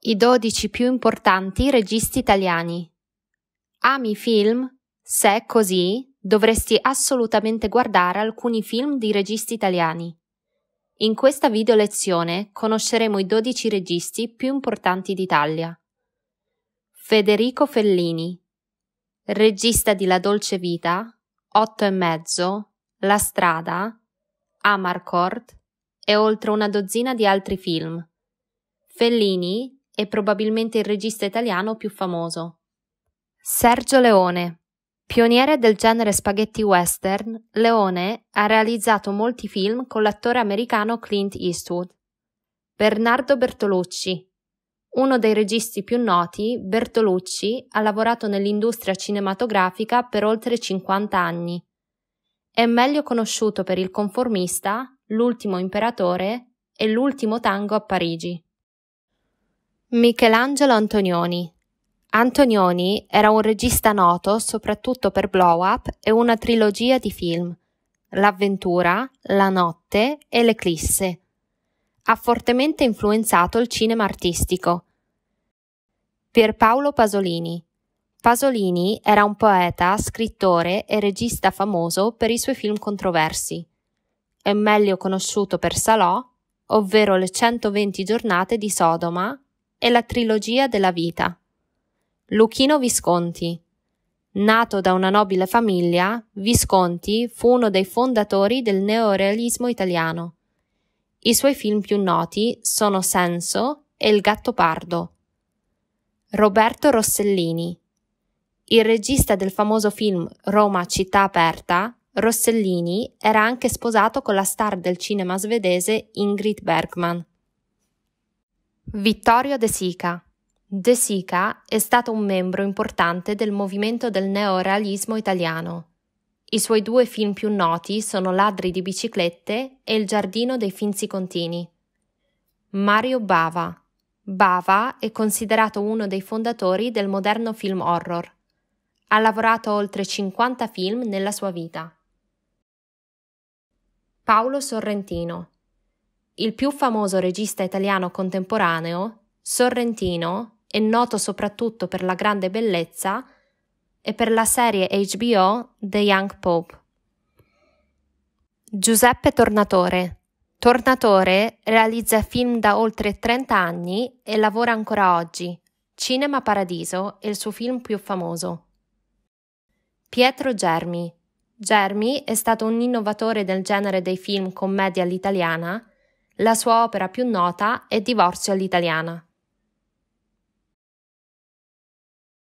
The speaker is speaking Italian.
i 12 più importanti registi italiani. Ami film? Se è così, dovresti assolutamente guardare alcuni film di registi italiani. In questa video lezione conosceremo i 12 registi più importanti d'Italia. Federico Fellini, regista di La dolce vita, Otto e mezzo, La strada, Amarcord e oltre una dozzina di altri film. Fellini e probabilmente il regista italiano più famoso. Sergio Leone. Pioniere del genere spaghetti western, Leone ha realizzato molti film con l'attore americano Clint Eastwood. Bernardo Bertolucci. Uno dei registi più noti, Bertolucci ha lavorato nell'industria cinematografica per oltre 50 anni. È meglio conosciuto per Il conformista, L'ultimo imperatore e L'ultimo tango a Parigi. Michelangelo Antonioni Antonioni era un regista noto soprattutto per Blow Up e una trilogia di film, L'avventura, La notte e L'eclisse. Ha fortemente influenzato il cinema artistico. Pierpaolo Pasolini Pasolini era un poeta, scrittore e regista famoso per i suoi film controversi. È meglio conosciuto per Salò, ovvero le 120 giornate di Sodoma e la trilogia della vita. Luchino Visconti. Nato da una nobile famiglia, Visconti fu uno dei fondatori del neorealismo italiano. I suoi film più noti sono Senso e Il gatto pardo. Roberto Rossellini. Il regista del famoso film Roma città aperta, Rossellini era anche sposato con la star del cinema svedese Ingrid Bergman. Vittorio De Sica. De Sica è stato un membro importante del movimento del neorealismo italiano. I suoi due film più noti sono Ladri di biciclette e Il giardino dei Finzi finzicontini. Mario Bava. Bava è considerato uno dei fondatori del moderno film horror. Ha lavorato oltre 50 film nella sua vita. Paolo Sorrentino il più famoso regista italiano contemporaneo, sorrentino e noto soprattutto per la grande bellezza e per la serie HBO The Young Pope. Giuseppe Tornatore. Tornatore realizza film da oltre 30 anni e lavora ancora oggi. Cinema Paradiso è il suo film più famoso. Pietro Germi. Germi è stato un innovatore del genere dei film commedia all'italiana la sua opera più nota è Divorzio all'italiana.